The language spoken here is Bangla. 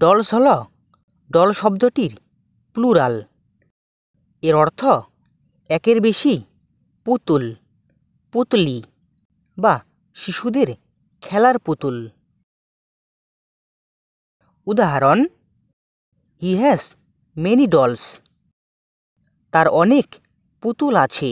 ডলস হল ডল শব্দটির প্লুরাল এর অর্থ একের বেশি পুতুল পুতলি বা শিশুদের খেলার পুতুল উদাহরণ হি হ্যাজ মেনি ডলস তার অনেক পুতুল আছে